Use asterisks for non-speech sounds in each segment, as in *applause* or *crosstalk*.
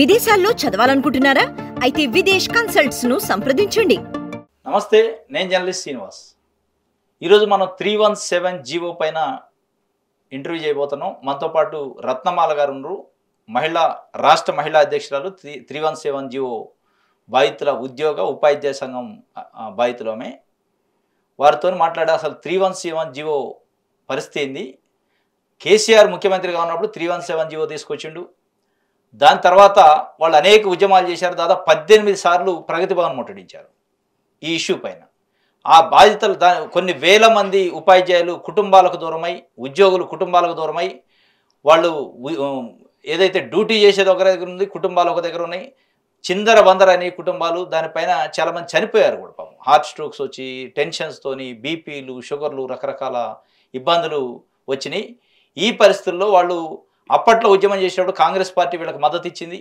విదేశాల్లో చదవాలనుకుంటున్నారా అయితే విదేశ్ కన్సల్ట్స్ ను సంప్రదించండి నమస్తే నేను జర్నలిస్ట్ శ్రీనివాస్ ఈరోజు మనం త్రీ వన్ సెవెన్ జీవో పైన ఇంటర్వ్యూ చేయబోతున్నాం మనతో పాటు రత్నమాల గారు మహిళా రాష్ట్ర మహిళా అధ్యక్షురాలు three three one seven GO బాధితుల ఉద్యోగ ఉపాధ్యాయ సంఘం బాధితులమే వారితో మాట్లాడే అసలు త్రీ వన్ సెవెన్ జీవో పరిస్థితి ఏంది కేసీఆర్ ముఖ్యమంత్రిగా ఉన్నప్పుడు త్రీ వన్ సెవెన్ జీవో తీసుకొచ్చిండు దాని తర్వాత వాళ్ళు అనేక ఉద్యమాలు చేశారు దాదాపు పద్దెనిమిది సార్లు ప్రగతి భవన్ ముట్టడించారు ఈ ఇష్యూ పైన ఆ బాధితులు దా కొన్ని వేల మంది ఉపాధ్యాయులు కుటుంబాలకు దూరమై ఉద్యోగులు కుటుంబాలకు దూరమై వాళ్ళు ఏదైతే డ్యూటీ చేసేది ఒక దగ్గర ఉంది కుటుంబాలు ఒక దగ్గర ఉన్నాయి చిందర వందర అనే కుటుంబాలు దానిపైన చాలామంది చనిపోయారు కూడా పాపం హార్ట్ స్ట్రోక్స్ వచ్చి టెన్షన్స్తోని బీపీలు షుగర్లు రకరకాల ఇబ్బందులు వచ్చినాయి ఈ పరిస్థితుల్లో వాళ్ళు అప్పట్లో ఉద్యమం చేసినప్పుడు కాంగ్రెస్ పార్టీ వీళ్ళకి మద్దతు ఇచ్చింది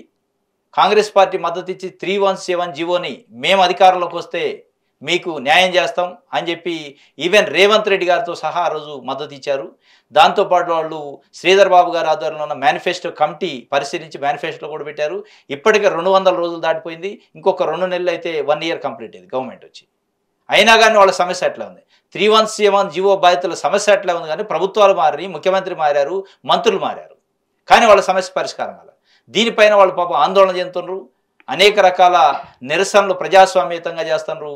కాంగ్రెస్ పార్టీ మద్దతు ఇచ్చి త్రీ వన్ సెవెన్ జీవోని మేము అధికారంలోకి వస్తే మీకు న్యాయం చేస్తాం అని చెప్పి ఈవెన్ రేవంత్ రెడ్డి గారితో సహా ఆ రోజు మద్దతు ఇచ్చారు దాంతోపాటు వాళ్ళు శ్రీధర్ బాబు గారి ఆధ్వర్యంలో ఉన్న మేనిఫెస్టో కమిటీ పరిశీలించి మేనిఫెస్టోలో కూడా పెట్టారు ఇప్పటికే రెండు వందల రోజులు దాటిపోయింది ఇంకొక రెండు నెలలు అయితే వన్ ఇయర్ కంప్లీట్ అయింది గవర్నమెంట్ వచ్చి అయినా కానీ వాళ్ళ సమస్య అట్లా ఉంది త్రీ వన్ సెవెన్ జీవో బాధితుల సమస్య అట్లా ఉంది కానీ ప్రభుత్వాలు మారి ముఖ్యమంత్రి మారారు మంత్రులు మారారు కానీ వాళ్ళ సమస్య పరిష్కారం అలా దీనిపైన వాళ్ళు పాపం ఆందోళన చెందుతున్నారు అనేక రకాల నిరసనలు ప్రజాస్వామ్యతంగా చేస్తున్నారు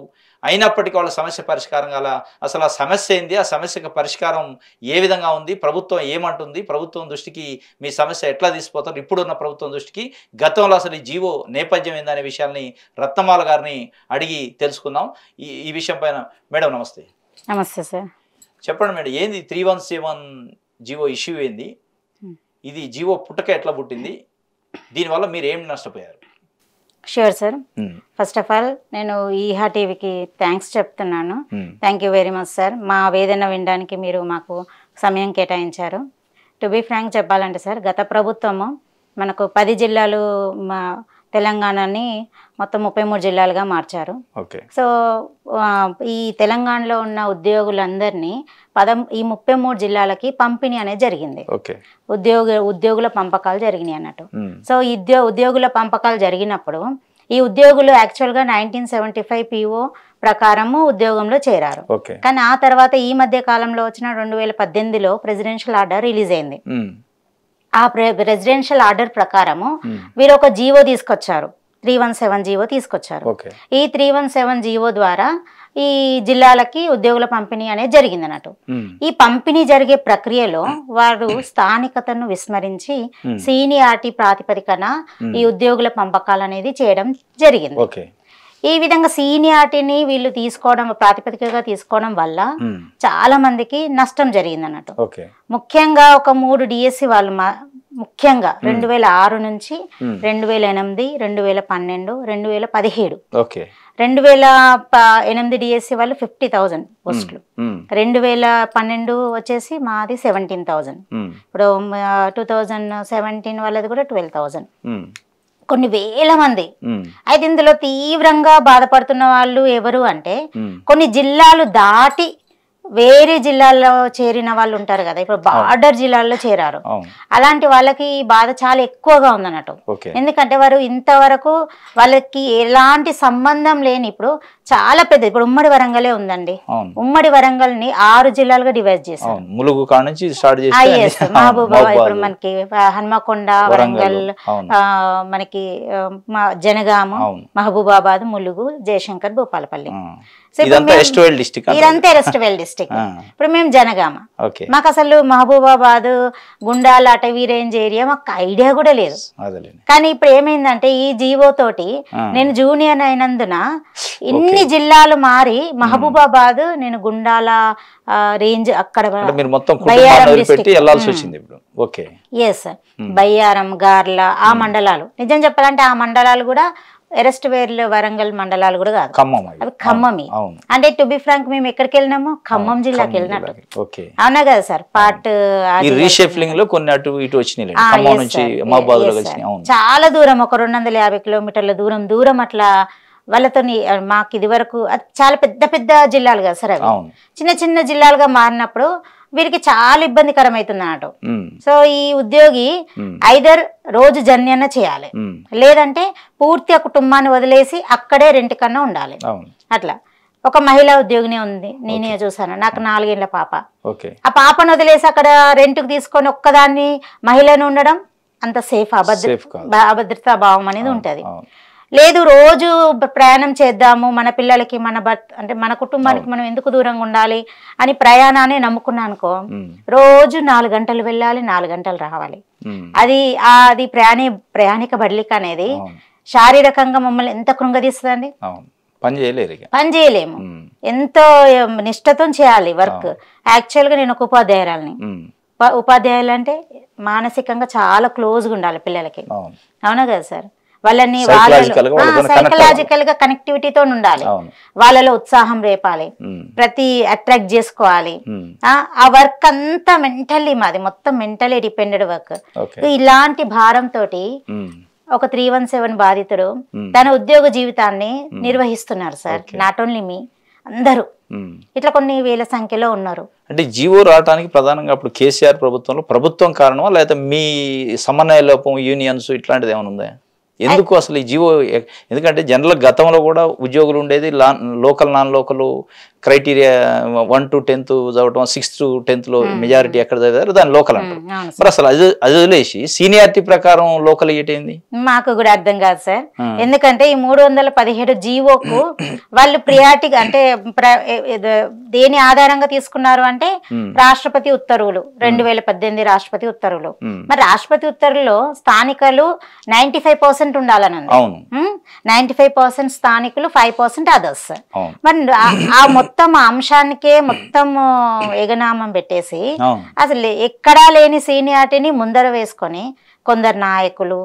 అయినప్పటికీ వాళ్ళ సమస్య పరిష్కారం కల అసలు ఆ సమస్య ఏంది ఆ సమస్యకు పరిష్కారం ఏ విధంగా ఉంది ప్రభుత్వం ఏమంటుంది ప్రభుత్వం దృష్టికి మీ సమస్య ఎట్లా తీసిపోతారు ఇప్పుడున్న ప్రభుత్వం దృష్టికి గతంలో అసలు ఈ జీవో నేపథ్యం ఏందనే విషయాన్ని రత్నమాల గారిని అడిగి తెలుసుకుందాం ఈ ఈ విషయం పైన మేడం నమస్తే నమస్తే సార్ చెప్పండి మేడం ఏంది three one seven GO issue ఏంది ఇది జీవో పుట్టక ఎట్లా పుట్టింది దీనివల్ల మీరు ఏం నష్టపోయారు sure sir first of all నేను ఈహా టీవీకి థ్యాంక్స్ చెప్తున్నాను thank you very much sir మా వేదన వినడానికి మీరు మాకు సమయం కేటాయించారు టు బీ ఫ్రాంక్ చెప్పాలంటే సార్ గత ప్రభుత్వము మనకు పది జిల్లాలు మా తెలంగాణని మొత్తం ముప్పై మూడు జిల్లాలుగా మార్చారు సో ఈ తెలంగాణలో ఉన్న ఉద్యోగులందరినీ పదం ఈ ముప్పై మూడు జిల్లాలకి పంపిణీ అనేది జరిగింది ఉద్యోగ ఉద్యోగుల పంపకాలు జరిగినాయి అన్నట్టు సో ఉద్యో ఉద్యోగుల పంపకాలు జరిగినప్పుడు ఈ ఉద్యోగులు యాక్చువల్గా నైన్టీన్ సెవెంటీ ఫైవ్ పిఓ ప్రకారము ఉద్యోగంలో చేరారు కానీ ఆ తర్వాత ఈ మధ్య కాలంలో వచ్చిన రెండు వేల పద్దెనిమిదిలో ప్రెసిడెన్షియల్ ఆర్డర్ రిలీజ్ అయింది ఆ ప్రెసిడెన్షియల్ ఆర్డర్ ప్రకారము వీరు ఒక జీవో తీసుకొచ్చారు త్రీ వన్ సెవెన్ జీవో తీసుకొచ్చారు ఈ త్రీ వన్ సెవెన్ జీవో ద్వారా ఈ జిల్లాలకి ఉద్యోగుల పంపిణీ అనేది జరిగింది అన్నట్టు ఈ పంపిణీ జరిగే ప్రక్రియలో వారు స్థానికతను విస్మరించి సీనియార్టీ ప్రాతిపదికన ఈ ఉద్యోగుల పంపకాలు అనేది చేయడం జరిగింది ఈ విధంగా సీనియార్టీని వీళ్ళు తీసుకోవడం ప్రాతిపదికగా తీసుకోవడం వల్ల చాలా మందికి నష్టం జరిగింది అన్నట్టు ముఖ్యంగా ఒక మూడు డిఎస్సి వాళ్ళు ముఖ్యంగా రెండు వేల ఆరు నుంచి రెండు వేల ఎనిమిది రెండు వేల పన్నెండు రెండు వేల పదిహేడు రెండు వేల ఎనిమిది డిఎస్సి e వాళ్ళు ఫిఫ్టీ థౌజండ్ పోస్టులు రెండు వేల పన్నెండు వచ్చేసి మాది సెవెంటీన్ థౌజండ్ ఇప్పుడు టూ థౌజండ్ సెవెంటీన్ వాళ్ళది కూడా ట్వెల్వ్ థౌజండ్ కొన్ని వేల మంది అయితే ఇందులో తీవ్రంగా బాధపడుతున్న వాళ్ళు ఎవరు అంటే కొన్ని జిల్లాలు దాటి వేరే జిల్లాల్లో చేరిన వాళ్ళు ఉంటారు కదా ఇప్పుడు బార్డర్ జిల్లాల్లో చేరారు అలాంటి వాళ్ళకి ఈ బాధ చాలా ఎక్కువగా ఉందన్నట్టు ఎందుకంటే వారు ఇంతవరకు వాళ్ళకి ఎలాంటి సంబంధం లేని ఇప్పుడు చాలా పెద్ద ఇప్పుడు ఉమ్మడి వరంగలే ఉందండి ఉమ్మడి వరంగల్ ని ఆరు జిల్లాలుగా డివైడ్ చేశారు *laughs* మహబూబాబాద్ ఇప్పుడు మనకి హన్మకొండ వరంగల్ మనకి జనగామ మహబూబాబాద్ ములుగు జయశంకర్ భూపాలపల్లి ఇదంతా వెల్ డిస్టిక్ *laughs* ఇప్పుడు మేము జనగామ మాకు అసలు మహబూబాబాద్ గుండాల అట వీరేంజ్ ఏరియా మాకు ఐడియా కూడా లేదు కానీ ఇప్పుడు ఏమైందంటే ఈ జీవో తోటి నేను జూనియర్ అయినందున ఇన్ని ఎన్ని జిల్లాలు మారి మహబూబాబాద్ నేను గుండాల రేంజ్ అక్కడ ఎస్ బయ్యారం గార్ల ఆ మండలాలు నిజం చెప్పాలంటే ఆ మండలాలు కూడా ఎరెస్ట్ వేర్లు వరంగల్ మండలాలు కూడా కాదు అవి ఖమ్మమే అంటే టు బి ఫ్రాంక్ మేము ఎక్కడికి వెళ్ళినాము ఖమ్మం జిల్లాకి వెళ్ళినట్టు అవునా కదా సార్ పార్ట్ రీషెఫ్లింగ్ లో కొన్ని అటు ఇటు వచ్చినాయి చాలా దూరం ఒక రెండు వందల యాభై కిలోమీటర్ల దూరం దూరం అట్లా వాళ్ళతో మాకు ఇది వరకు చాలా పెద్ద పెద్ద జిల్లాలు కదా సార్ అవి చిన్న చిన్న జిల్లాలుగా మారినప్పుడు వీరికి చాలా ఇబ్బందికరం అవుతుంది అన్నట్టు సో ఈ ఉద్యోగి ఐదర్ రోజు జన్యన చేయాలి లేదంటే పూర్తి ఆ కుటుంబాన్ని వదిలేసి అక్కడే రెంట్ కన్నా ఉండాలి అట్లా ఒక మహిళా ఉద్యోగిని ఉంది నేనే చూసాను నాకు నాలుగేళ్ల పాప ఆ పాపను వదిలేసి అక్కడ రెంట్కి తీసుకొని ఒక్కదాన్ని మహిళను ఉండడం అంత సేఫ్ అభద్ర అభద్రతా భావం అనేది ఉంటుంది లేదు రోజు ప్రయాణం చేద్దాము మన పిల్లలకి మన భర్త అంటే మన కుటుంబానికి మనం ఎందుకు దూరంగా ఉండాలి అని ప్రయాణాన్ని నమ్ముకున్నాను అనుకో రోజు నాలుగు గంటలు వెళ్ళాలి నాలుగు గంటలు రావాలి అది అది ప్రయాణి ప్రయాణిక బడ్లిక అనేది శారీరకంగా మమ్మల్ని ఎంత కృంగదీస్తుందండి పని చేయలేదు పని చేయలేము ఎంతో నిష్టతో చేయాలి వర్క్ యాక్చువల్ గా నేను ఒక ఉపాధ్యాయురాలని ఉపాధ్యాయులు అంటే మానసికంగా చాలా క్లోజ్గా ఉండాలి పిల్లలకి అవునా కదా సార్ వాళ్ళని సైకలాజికల్ గా కనెక్టివిటీతో ఉండాలి వాళ్ళలో ఉత్సాహం రేపాలి ప్రతి అట్రాక్ట్ చేసుకోవాలి ఆ వర్క్ అంతా మెంటల్లీ మాది మొత్తం మెంటలీ డిపెండెడ్ వర్క్ ఇలాంటి భారం తోటి ఒక త్రీ వన్ సెవెన్ బాధితుడు తన ఉద్యోగ జీవితాన్ని నిర్వహిస్తున్నారు సార్ నాట్ ఓన్లీ మీ అందరూ ఇట్లా కొన్ని వేల సంఖ్యలో ఉన్నారు అంటే జీవో రావడానికి ప్రధానంగా అప్పుడు కేసీఆర్ ప్రభుత్వంలో ప్రభుత్వం కారణమా లేకపోతే మీ సమన్వయ లోపం యూనియన్స్ ఇట్లాంటిది ఏమైనా ఉందా ఎందుకు అసలు ఈ జీవో ఎందుకంటే జనరల్ గతంలో కూడా ఉద్యోగులు ఉండేది local non local criteria one to tenth చదవటం సిక్స్త్ టెన్త్లో మెజారిటీ ఎక్కడ చదివారు దాని లోకల్ అంటారు hmm, మరి అసలు అది వదిలేసి సీనియారిటీ ప్రకారం లోకల్ ఏంటి మాకు కూడా అర్థం కాదు సార్ hmm. ఎందుకంటే ఈ మూడు వందల పదిహేడు జీవోకు వాళ్ళు ప్రియారిటీ అంటే దేని ఆధారంగా తీసుకున్నారు అంటే hmm. రాష్ట్రపతి ఉత్తర్వులు రెండు వేల పద్దెనిమిది రాష్ట్రపతి ఉత్తర్వులు మరి రాష్ట్రపతి ఉత్తర్వుల్లో స్థానికలు నైన్టీ ఫైవ్ పర్సెంట్ ఉండాలని నైన్టీ ఫైవ్ పర్సెంట్ స్థానికులు ఫైవ్ పర్సెంట్ అదర్స్ మరి ఆ మొత్తం మొత్తం అంశానికే మొత్తం ఎగనామం పెట్టేసి అసలు ఎక్కడా లేని సీనియార్టీని ముందర వేసుకొని కొందరు నాయకులు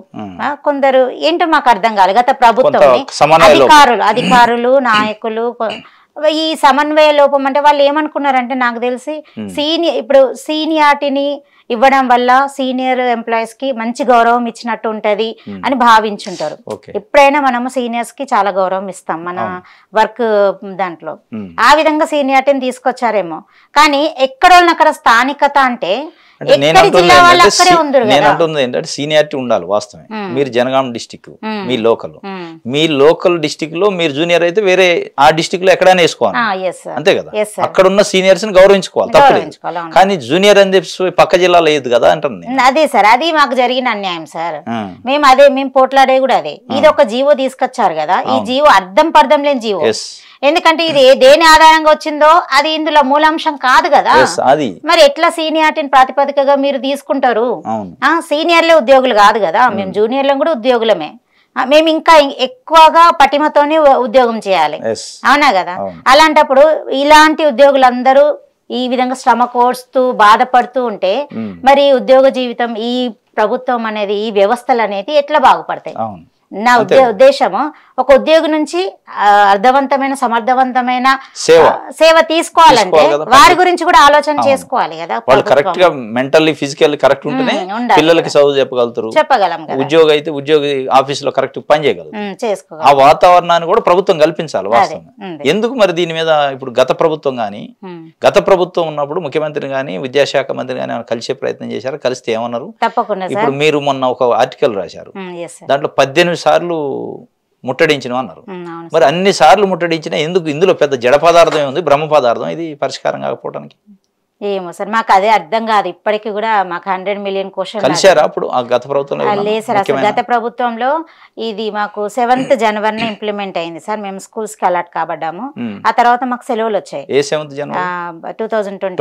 కొందరు ఏంటో మాకు అర్థం కాదు గత ప్రభుత్వం అధికారులు అధికారులు నాయకులు ఈ సమన్వయ లోపం అంటే వాళ్ళు ఏమనుకున్నారంటే నాకు తెలిసి hmm. సీనియర్ ఇప్పుడు సీనియార్టీని ఇవ్వడం వల్ల సీనియర్ ఎంప్లాయీస్ కి మంచి గౌరవం ఇచ్చినట్టు ఉంటది hmm. అని భావించుంటారు ఎప్పుడైనా మనము సీనియర్స్ కి చాలా గౌరవం ఇస్తాం మన వర్క్ దాంట్లో hmm. ఆ విధంగా సీనియార్టీని తీసుకొచ్చారేమో కానీ ఎక్కడోళ్ళని అక్కడ స్థానికత అంటే నేను నేనంటుంది ఏంటంటే సీనియారిటీ ఉండాలి వాస్తవమే మీరు జనగాం డిస్టిక్ మీ లోకల్ మీ లోకల్ డిస్టిక్ లో మీరు జూనియర్ అయితే వేరే ఆ డిస్టిక్ లో ఎక్కడైనా వేసుకోవాలి అంతే కదా అక్కడ ఉన్న సీనియర్స్ ని గౌరవించుకోవాలి తప్పలేదు కానీ జూనియర్ అని చెప్పి పక్క జిల్లా లేదు కదా అంటే అదే సార్ అది మాకు జరిగిన అన్యాయం సార్ మేము అదే మేము పోట్లాడే కూడా అదే ఇది ఒక జీవో తీసుకొచ్చారు కదా ఈ జీవో అర్థం పర్థం లేని జీవో ఎందుకంటే ఇది దేని ఆధారంగా వచ్చిందో అది ఇందులో మూలాంశం కాదు కదా మరి ఎట్లా సీనియార్టీని ప్రాతిపదికగా మీరు తీసుకుంటారు సీనియర్లే ఉద్యోగులు కాదు కదా మేము hmm. జూనియర్లం కూడా ఉద్యోగులమే మేము ఇంకా ఎక్కువగా పటిమతోనే ఉద్యోగం చేయాలి అవునా కదా అలాంటప్పుడు ఇలాంటి ఉద్యోగులందరూ ఈ విధంగా శ్రమ కోరుస్తూ బాధపడుతూ ఉంటే hmm. మరి ఉద్యోగ జీవితం ఈ ప్రభుత్వం అనేది ఈ వ్యవస్థలు అనేది ఎట్లా బాగుపడతాయి నా ఉద్దేశము ఒక ఉద్యోగి నుంచి అర్థవంతమైన సమర్థవంతమైన సేవ తీసుకోవాలంటే వారి గురించి కూడా ఆలోచన చేసుకోవాలి కదా వాళ్ళు కరెక్ట్ గా మెంటల్లీ ఫిజికల్ కరెక్ట్ ఉంటుంది పిల్లలకి చదువు చెప్పగలుగుతారు చెప్పగలం ఉద్యోగి అయితే ఉద్యోగి ఆఫీస్ లో కరెక్ట్ పని చేయగలరు ఆ వాతావరణాన్ని కూడా ప్రభుత్వం కల్పించాలి వాస్తవంగా ఎందుకు మరి దీని మీద ఇప్పుడు గత ప్రభుత్వం గానీ గత ప్రభుత్వం ఉన్నప్పుడు ముఖ్యమంత్రి గానీ విద్యాశాఖ మంత్రి గానీ కలిసే ప్రయత్నం చేశారు కలిస్తే ఏమన్నారు ఇప్పుడు మీరు మొన్న ఒక ఆర్టికల్ రాశారు దాంట్లో పద్దెనిమిది సార్లు ముట్టడించిన అన్నారు మరి అన్ని సార్లు ముట్టడించినా ఎందుకు ఇందులో పెద్ద జడ పదార్థం ఉంది బ్రహ్మ పదార్థం ఇది పరిష్కారం కాకపోవడానికి ఏమో సార్ మాకు అదే అర్థం కాదు ఇప్పటికి కూడా మాకు హండ్రెడ్ మిలియన్ క్వశ్చన్ గత ప్రభుత్వంలో లేదు సార్ అసలు గత ప్రభుత్వంలో ఇది మాకు సెవెంత్ జనవరి ఇంప్లిమెంట్ అయింది సార్ మేము స్కూల్స్ కి అలర్ట్ కాబడ్డాము ఆ తర్వాత మాకు సెలవులు వచ్చాయి two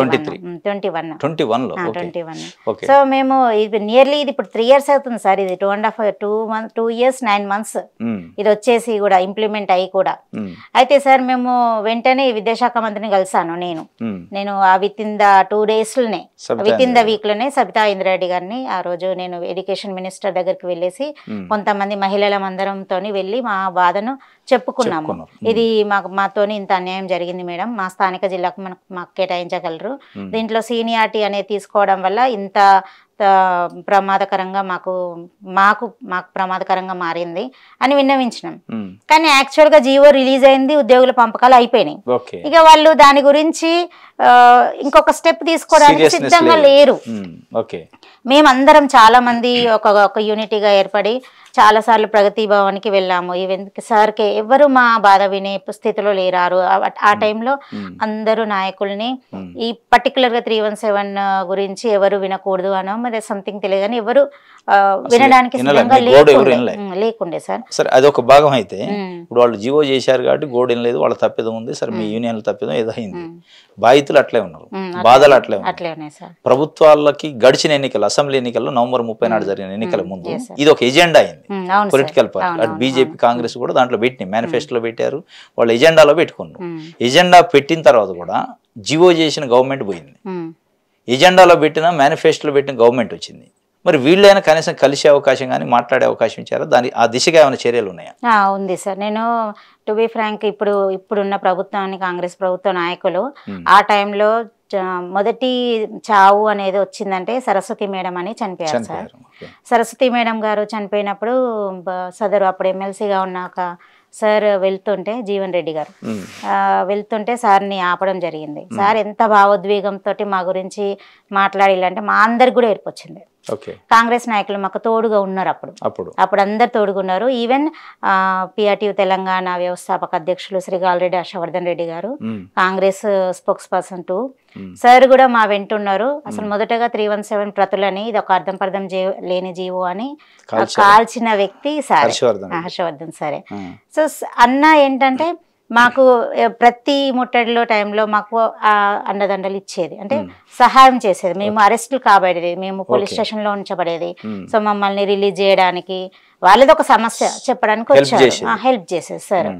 twenty one twenty one twenty one so మేము ఇది నియర్లీ ఇది ఇప్పుడు త్రీ ఇయర్స్ అవుతుంది సార్ ఇది two and half two month two years nine months ఇది వచ్చేసి కూడా ఇంప్లిమెంట్ అయ్యి కూడా అయితే సార్ మేము వెంటనే విదేశాఖ మంత్రిని కలిసాను నేను నేను ఆ with in the two days లోనే విత్ ఇన్ ద వీక్ లోనే సబితా ఇంద్రారెడ్డి గారిని ఆ రోజు నేను ఎడ్యుకేషన్ మినిస్టర్ దగ్గరికి వెళ్ళేసి కొంతమంది మహిళల మందరంతో వెళ్ళి మా బాధను చెప్పుకున్నాము ఇది మాకు మాతోని ఇంత అన్యాయం జరిగింది మేడం మా స్థానిక జిల్లాకు మనకు మాకు కేటాయించగలరు దీంట్లో సీనియార్టీ అనేది తీసుకోవడం వల్ల ఇంత ప్రమాదకరంగా మాకు మాకు మాకు ప్రమాదకరంగా మారింది అని విన్నవించినాం కానీ యాక్చువల్ గా జియో రిలీజ్ అయింది ఉద్యోగుల పంపకాలు అయిపోయినాయి ఇక వాళ్ళు దాని గురించి ఇంకొక స్టెప్ తీసుకోవడానికి సిద్ధంగా లేరు మేమందరం చాలా మంది ఒక ఒక యూనిటీగా ఏర్పడి చాలా సార్లు ప్రగతి భవన్కి వెళ్ళాము ఈ సార్కి ఎవరు మా బాధ వినే స్థితిలో లేరారు ఆ టైంలో అందరూ నాయకుల్ని ఈ పర్టికులర్గా త్రీ వన్ సెవెన్ గురించి ఎవరు వినకూడదు అనో అదే సంథింగ్ తెలియదు కానీ ఎవరు వినడానికి లేకుండే సార్ సరే అది ఒక భాగం అయితే ఇప్పుడు వాళ్ళు జీవో చేశారు కాబట్టి ఏం లేదు వాళ్ళ తప్పిదం ఉంది సరే మీ యూనియన్ తప్పిదం ఏదో అయింది బాధితులు అట్లే ఉన్నారు బాధలు అట్లే ఉన్నారు ప్రభుత్వాలకి గడిచిన ఎన్నికలు అసెంబ్లీ ఎన్నికల్లో నవంబర్ ముప్పై నాడు జరిగిన ఎన్నికల ముందు ఇది ఒక ఎజెండా అయింది పొలిటికల్ పార్టీ అటు బీజేపీ కాంగ్రెస్ కూడా దాంట్లో పెట్టినాయి మేనిఫెస్టోలో పెట్టారు వాళ్ళు ఎజెండాలో పెట్టుకున్నారు ఎజెండా పెట్టిన తర్వాత కూడా జివో చేసిన గవర్నమెంట్ పోయింది ఎజెండాలో పెట్టిన మేనిఫెస్టోలో పెట్టిన గవర్నమెంట్ వచ్చింది మరి వీళ్ళైనా కనీసం కలిసే అవకాశం కానీ మాట్లాడే అవకాశం ఇచ్చారా దాని ఆ దిశగా ఏమైనా చర్యలు ఉన్నాయా ఉంది సార్ నేను టు బి ఫ్రాంక్ ఇప్పుడు ఇప్పుడున్న ప్రభుత్వాన్ని కాంగ్రెస్ ప్రభుత్వ నాయకులు ఆ టైంలో మొదటి చావు అనేది వచ్చిందంటే సరస్వతి మేడం అని చనిపోయారు సార్ సరస్వతి మేడం గారు చనిపోయినప్పుడు సదరు అప్పుడు ఎమ్మెల్సీగా ఉన్న ఒక సార్ వెళ్తుంటే జీవన్ రెడ్డి గారు వెళ్తుంటే సార్ని ఆపడం జరిగింది సార్ ఎంత భావోద్వేగంతో మా గురించి మాట్లాడాలంటే మా అందరికి కూడా ఏర్పొచ్చింది కాంగ్రెస్ నాయకులు మాకు తోడుగా ఉన్నారు అప్పుడు అప్పుడు అప్పుడు అందరు తోడుగా ఉన్నారు ఈవెన్ పిఆర్టీ తెలంగాణ వ్యవస్థాపక అధ్యక్షులు శ్రీ గాలిరెడ్డి హర్షవర్ధన్ రెడ్డి గారు hmm. Congress spokesperson too sir కూడా మా వెంటున్నారు అసలు hmm. మొదటగా త్రీ వన్ సెవెన్ ప్రతులని ఇది ఒక అర్థం పర్థం లేని జీవో అని కాల్చిన వ్యక్తి సార్ హర్షవర్ధన్ సరే సో hmm. అన్న ఏంటంటే మాకు ప్రతి ముట్టడిలో టైంలో మాకు అండదండలు ఇచ్చేది అంటే సహాయం చేసేది మేము అరెస్టులు కాబడేది మేము పోలీస్ స్టేషన్ లో ఉంచబడేది సో మమ్మల్ని రిలీజ్ చేయడానికి వాళ్ళది ఒక సమస్య చెప్పడానికి వచ్చారు హెల్ప్ చేసేది సార్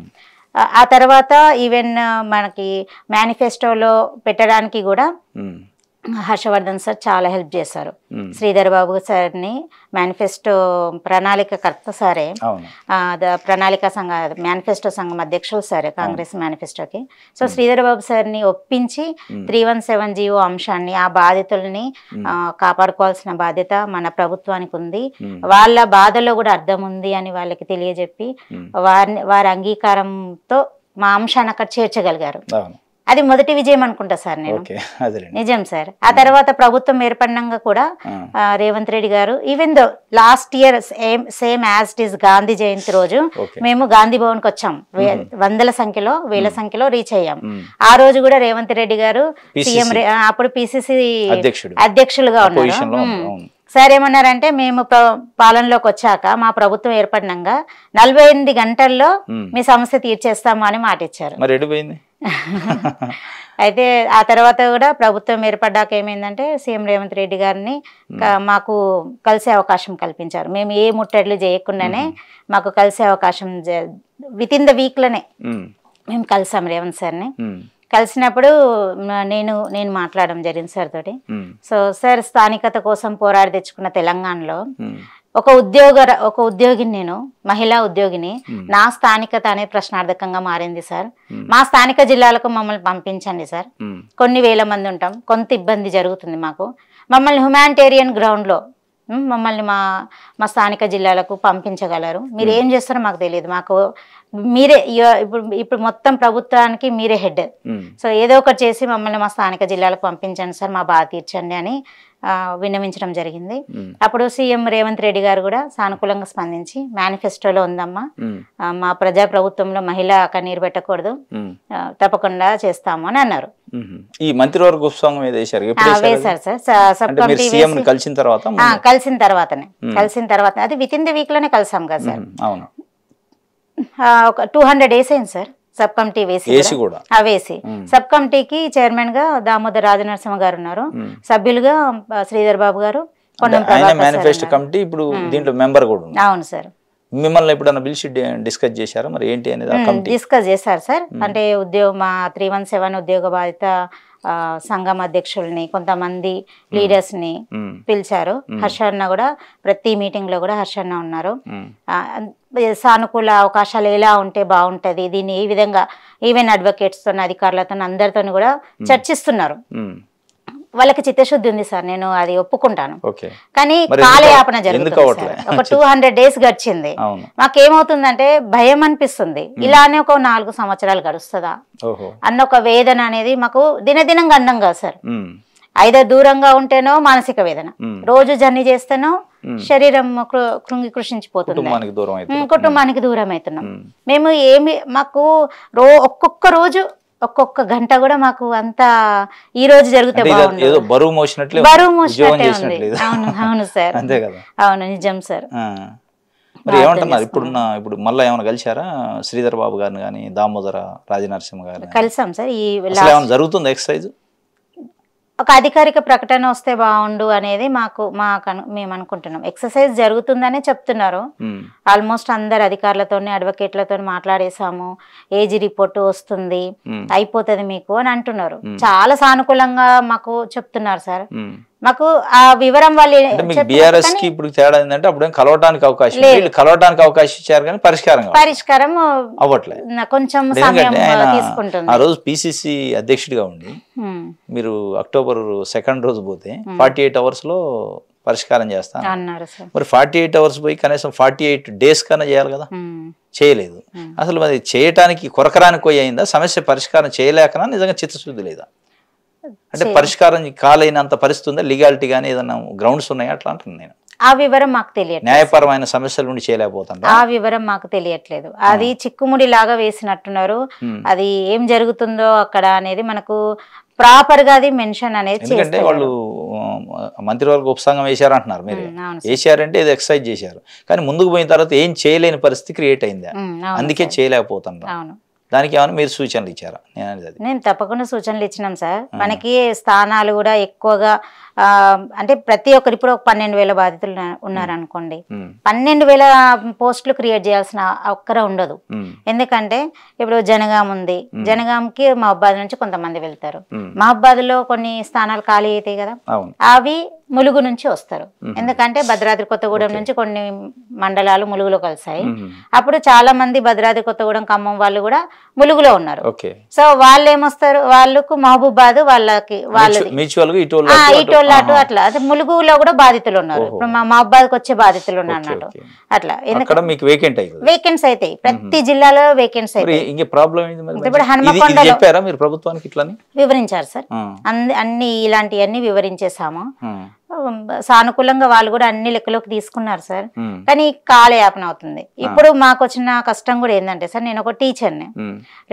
ఆ తర్వాత ఈవెన్ మనకి మేనిఫెస్టోలో పెట్టడానికి కూడా హర్షవర్ధన్ సార్ చాలా హెల్ప్ చేశారు శ్రీధర్ బాబు సార్ని మేనిఫెస్టో ప్రణాళిక కర్త సారే ప్రణాళిక సంఘ మేనిఫెస్టో సంఘం అధ్యక్షులు సారే కాంగ్రెస్ మేనిఫెస్టోకి సో శ్రీధర్ బాబు సార్ని ఒప్పించి త్రీ వన్ సెవెన్ జీవో అంశాన్ని ఆ బాధితుల్ని కాపాడుకోవాల్సిన బాధ్యత మన ప్రభుత్వానికి ఉంది వాళ్ళ బాధలో కూడా అర్థం ఉంది అని వాళ్ళకి తెలియజెప్పి వారిని వారి అంగీకారంతో మా అంశాన్ని అక్కడ చేర్చగలిగారు అది మొదటి విజయం అనుకుంటా సార్ నేను నిజం సార్ ఆ తర్వాత ప్రభుత్వం ఏర్పడినాక కూడా రేవంత్ రెడ్డి గారు even though last year same same as is Gandhi Jayanti రోజు మేము గాంధీ భవన్ కి వచ్చాం వందల సంఖ్యలో వేల సంఖ్యలో రీచ్ అయ్యాం ఆ రోజు కూడా రేవంత్ రెడ్డి గారు సీఎం అప్పుడు పిసిసి అధ్యక్షులుగా ఉన్నారు సార్ ఏమన్నారంటే మేము పాలనలోకి వచ్చాక మా ప్రభుత్వం ఏర్పడినాక నలభై ఎనిమిది గంటల్లో మీ సమస్య తీర్చేస్తాము అని మాట ఇచ్చారు *laughs* అయితే ఆ తర్వాత కూడా ప్రభుత్వం ఏర్పడ్డాక ఏమైందంటే సీఎం రేవంత్ రెడ్డి గారిని మాకు కలిసే అవకాశం కల్పించారు మేము ఏ ముట్టడ్లు చేయకుండానే మాకు కలిసే అవకాశం విత్ ఇన్ ద వీక్లోనే మేము కలిసాం రేవంత్ సార్ని కలిసినప్పుడు నేను నేను మాట్లాడడం జరిగింది సార్ తోటి సో సార్ స్థానికత కోసం పోరాడి తెచ్చుకున్న తెలంగాణలో ఒక ఉద్యోగ ఒక ఉద్యోగిని నేను మహిళా ఉద్యోగిని నా స్థానికత అనే ప్రశ్నార్థకంగా మారింది సార్ మా స్థానిక జిల్లాలకు మమ్మల్ని పంపించండి సార్ కొన్ని వేల మంది ఉంటాం కొంత ఇబ్బంది జరుగుతుంది మాకు మమ్మల్ని హ్యుమానిటేరియన్ గ్రౌండ్లో మమ్మల్ని మా మా స్థానిక జిల్లాలకు పంపించగలరు మీరు ఏం చేస్తారో మాకు తెలియదు మాకు మీరే ఇప్పుడు ఇప్పుడు మొత్తం ప్రభుత్వానికి మీరే హెడ్ సో ఏదో ఒకటి చేసి మమ్మల్ని మా స్థానిక జిల్లాలకు పంపించండి సార్ మా బాధ తీర్చండి అని విన్నవించడం జరిగింది అప్పుడు సీఎం రేవంత్ రెడ్డి గారు కూడా సానుకూలంగా స్పందించి మేనిఫెస్టోలో ఉందమ్మా మా ప్రజా ప్రభుత్వంలో మహిళ కన్నీరు పెట్టకూడదు తప్పకుండా చేస్తాము అని అన్నారు ఈ మంత్రివర్గ ఉత్సవం కలిసిన తర్వాత కలిసిన తర్వాతనే కలిసిన తర్వాత అది విత్ ఇన్ ది వీక్ లోనే కలిసాం కదా సార్ ఒక టూ హండ్రెడ్ డేస్ అయింది సార్ సబ్ కమిటీ వేసి వేసి సబ్ కమిటీకి చైర్మన్ గా దామోదర్ రాజనరసింహ గారు ఉన్నారు సభ్యులుగా శ్రీధర్ బాబు గారు కమిటీ ఇప్పుడు దీంట్లో మెంబర్ కూడా అవును సార్ మిమ్మల్ని డిస్కస్ మరి ఏంటి అనేది డిస్కస్ చేశారు సార్ అంటే ఉద్యోగ మా త్రీ వన్ సెవెన్ ఉద్యోగ బాధిత సంఘం అధ్యక్షుల్ని కొంతమంది లీడర్స్ ని పిలిచారు హర్షన్న కూడా ప్రతి మీటింగ్ లో కూడా హర్షన్న ఉన్నారు సానుకూల అవకాశాలు ఎలా ఉంటే బాగుంటది దీన్ని ఏ విధంగా ఈవెన్ అడ్వకేట్స్ తో అధికారులతో అందరితో కూడా చర్చిస్తున్నారు వాళ్ళకి చిత్తశుద్ధి ఉంది సార్ నేను అది ఒప్పుకుంటాను కానీ కాలయాపన జరుగుతుంది ఒక టూ హండ్రెడ్ డేస్ గడిచింది మాకేమవుతుందంటే భయం అనిపిస్తుంది ఇలానే ఒక నాలుగు సంవత్సరాలు గడుస్తుందా అన్న ఒక వేదన అనేది మాకు దినదినం అన్నం కాదు సార్ ఐదో దూరంగా ఉంటేనో మానసిక వేదన రోజు జర్నీ చేస్తేనో శరీరం కృంగి కృషించిపోతుంది కుటుంబానికి దూరం అవుతున్నాం మేము ఏమి మాకు రో ఒక్కొక్క రోజు ఒక్కొక్క గంట కూడా మాకు అంత ఈ రోజు జరిగితే బరువు మోసినట్లే బరువు అవును సార్ అంతే కదా అవును నిజం సార్ మరి ఏమంటున్నారు ఇప్పుడున్న ఇప్పుడు మళ్ళీ ఏమైనా కలిశారా శ్రీధర్ బాబు గారిని కానీ దామోదర రాజనరసింహ గారిని కలిసాం సార్ ఈ జరుగుతుంది ఎక్సర్సైజ్ ఒక అధికారిక ప్రకటన వస్తే బాగుండు అనేది మాకు మా మేము అనుకుంటున్నాం ఎక్సర్సైజ్ జరుగుతుందనే చెప్తున్నారు ఆల్మోస్ట్ అందరు అధికారులతోని అడ్వకేట్లతో మాట్లాడేసాము ఏజ్ రిపోర్ట్ వస్తుంది అయిపోతుంది మీకు అని అంటున్నారు చాలా సానుకూలంగా మాకు చెప్తున్నారు సార్ మాకు ఆ వివరం వాళ్ళు బీఆర్ఎస్ కి ఇప్పుడు తేడా ఏంటంటే అప్పుడు కలవటానికి అవకాశం వీళ్ళు కలవటానికి అవకాశం ఇచ్చారు కానీ పరిష్కారం పరిష్కారం అవ్వట్లేదు కొంచెం ఆ రోజు పిసిసి అధ్యక్షుడిగా ఉండి మీరు అక్టోబర్ సెకండ్ రోజు పోతే ఫార్టీ ఎయిట్ అవర్స్ లో పరిష్కారం చేస్తాను మరి ఫార్టీ ఎయిట్ అవర్స్ పోయి కనీసం ఫార్టీ ఎయిట్ డేస్ కన్నా చేయాలి కదా చేయలేదు అసలు మరి చేయటానికి కొరకరానికి పోయి అయిందా సమస్య పరిష్కారం చేయలేకనా నిజంగా చిత్తశుద్ధి లేదా అంటే పరిష్కారం కాలైనంత పరిస్థితి ఉందా లీగాలిటీ గానీ ఏదైనా గ్రౌండ్స్ ఉన్నాయా అట్లా అంటున్నాను నేను ఆ వివరం మాకు తెలియదు న్యాయపరమైన సమస్యల నుండి చేయలేకపోతాను ఆ వివరం మాకు తెలియట్లేదు అది hmm. చిక్కుముడి లాగా వేసినట్టున్నారు hmm. అది ఏం జరుగుతుందో అక్కడ అనేది మనకు ప్రాపర్ గా అది మెన్షన్ అనేది వాళ్ళు మంత్రివర్గ ఉపసంగం వేశారు అంటున్నారు మీరు hmm, వేసారంటే ఇది ఎక్ససైజ్ చేశారు కానీ ముందుకు పోయిన తర్వాత ఏం చేయలేని పరిస్థితి క్రియేట్ అయిందా అందుకే చేయలేకపోతాను దానికి ఏమైనా మీరు సూచనలు ఇచ్చారా నేను తప్పకుండా సూచనలు ఇచ్చినాం సార్ మనకి స్థానాలు కూడా ఎక్కువగా అంటే ప్రతి ఒక్కరు ఇప్పుడు ఒక పన్నెండు వేల బాధితులు ఉన్నారనుకోండి పన్నెండు వేల పోస్టులు క్రియేట్ చేయాల్సిన ఒక్కరే ఉండదు ఎందుకంటే ఇప్పుడు జనగాం ఉంది జనగాంకి మహబాద్ నుంచి కొంతమంది వెళ్తారు మహబాద్ లో కొన్ని స్థానాలు ఖాళీ అవుతాయి కదా అవి ములుగు నుంచి వస్తారు ఎందుకంటే భద్రాద్రి కొత్తగూడెం నుంచి కొన్ని మండలాలు ములుగులో కలిసాయి అప్పుడు చాలా మంది భద్రాద్రి కొత్తగూడెం ఖమ్మం వాళ్ళు కూడా ములుగులో ఉన్నారు సో వాళ్ళు ఏమొస్తారు వాళ్ళకు మహబూబాద్ వాళ్ళకి వాళ్ళది ఇటోళ్ళు అటు అట్లా అది ములుగులో కూడా బాధితులు ఉన్నారు ఇప్పుడు మా వచ్చే బాధితులు ఉన్నారు అన్నట్టు అట్లా ఎందుకంటే వేకెన్స్ అయితే ప్రతి జిల్లాలో వేకెన్స్ అవుతాయి ఇప్పుడు హనుమకొండలో వివరించారు సార్ అన్ని ఇలాంటివన్నీ వివరించేసాము సానుకూలంగా వాళ్ళు కూడా అన్ని లెక్కలోకి తీసుకున్నారు సార్ కానీ కాలయాపన అవుతుంది ఇప్పుడు మాకు వచ్చిన కష్టం కూడా ఏంటంటే సార్ నేను ఒక టీచర్ని